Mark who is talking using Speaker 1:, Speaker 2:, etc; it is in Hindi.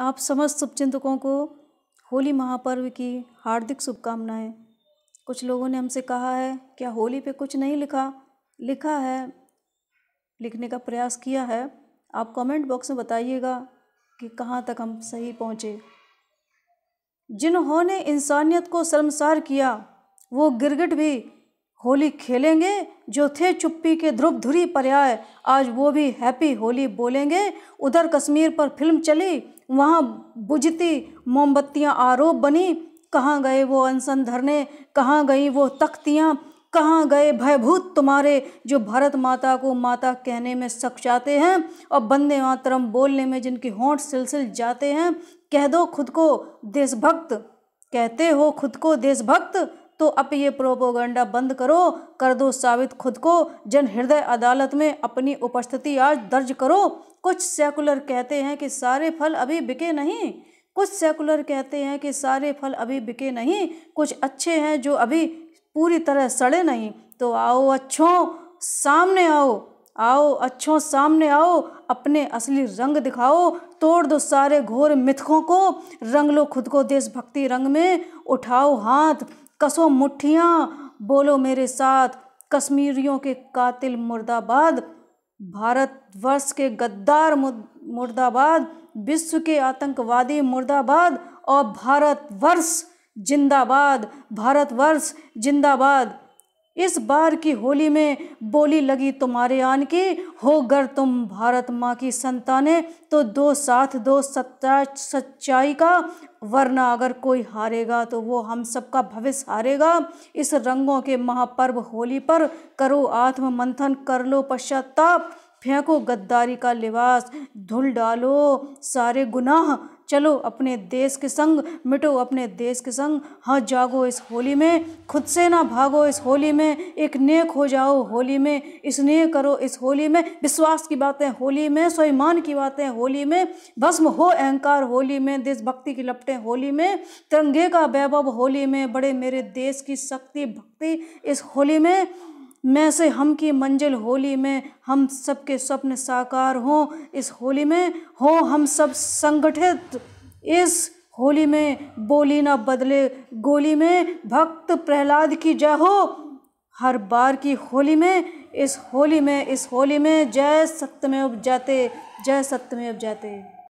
Speaker 1: आप समस्त शुभचिंतकों को होली महापर्व की हार्दिक शुभकामनाएं कुछ लोगों ने हमसे कहा है क्या होली पे कुछ नहीं लिखा लिखा है लिखने का प्रयास किया है आप कमेंट बॉक्स में बताइएगा कि कहाँ तक हम सही पहुँचे जिन्होंने इंसानियत को शर्मसार किया वो गिरगिट भी होली खेलेंगे जो थे चुप्पी के ध्रुव धुरी पर्याय आज वो भी हैप्पी होली बोलेंगे उधर कश्मीर पर फिल्म चली वहाँ बुझती मोमबत्तियाँ आरोप बनी कहाँ गए वो अनसन धरने कहाँ गई वो तख्तियाँ कहाँ गए भयभूत तुम्हारे जो भारत माता को माता कहने में सक्षाते हैं और बंदे मातरम बोलने में जिनके होंठ सिलसिल जाते हैं कह दो खुद को देशभक्त कहते हो खुद को देशभक्त तो अब ये प्रोपोगंडा बंद करो कर दो साबित खुद को जन हृदय अदालत में अपनी उपस्थिति आज दर्ज करो कुछ सेकुलर कहते हैं कि सारे फल अभी बिके नहीं कुछ सेकुलर कहते हैं कि सारे फल अभी बिके नहीं कुछ अच्छे हैं जो अभी पूरी तरह सड़े नहीं तो आओ अच्छों सामने आओ आओ अच्छों सामने आओ अपने असली रंग दिखाओ तोड़ दो सारे घोर मिथकों को रंग लो खुद को देशभक्ति रंग में उठाओ हाथ कसो मुठियाँ बोलो मेरे साथ कश्मीरियों के कातिल मुर्दाबाद भारतवर्ष के गद्दार मुर्दाबाद विश्व के आतंकवादी मुर्दाबाद और भारतवर्ष जिंदाबाद भारतवर्ष जिंदाबाद इस बार की होली में बोली लगी तुम्हारे आन की हो गर तुम भारत माँ की संताने तो दो साथ दो सत्ता सच्चाई का वरना अगर कोई हारेगा तो वो हम सबका भविष्य हारेगा इस रंगों के महापर्व होली पर करो आत्म मंथन कर लो पश्चाताप फेंको गद्दारी का लिबास धुल डालो सारे गुनाह चलो अपने देश के संग मिटो अपने देश के संग हाँ जागो इस होली में खुद से ना भागो इस होली में एक नेक हो जाओ होली में इस नेक करो इस होली में विश्वास की बातें होली में स्वयमान की बातें होली में भस्म हो अहंकार होली में देशभक्ति की लपटें होली में तिरंगे का वैभव होली में बड़े मेरे देश की शक्ति भक्ति इस होली में में से हम की मंजिल होली में हम सबके स्वप्न साकार हों इस होली में हो हम सब संगठित इस होली में बोली ना बदले गोली में भक्त प्रहलाद की जय हो हर बार की होली में इस होली में इस होली में जय सत्य में उपजाते जय सत्य में उपजाते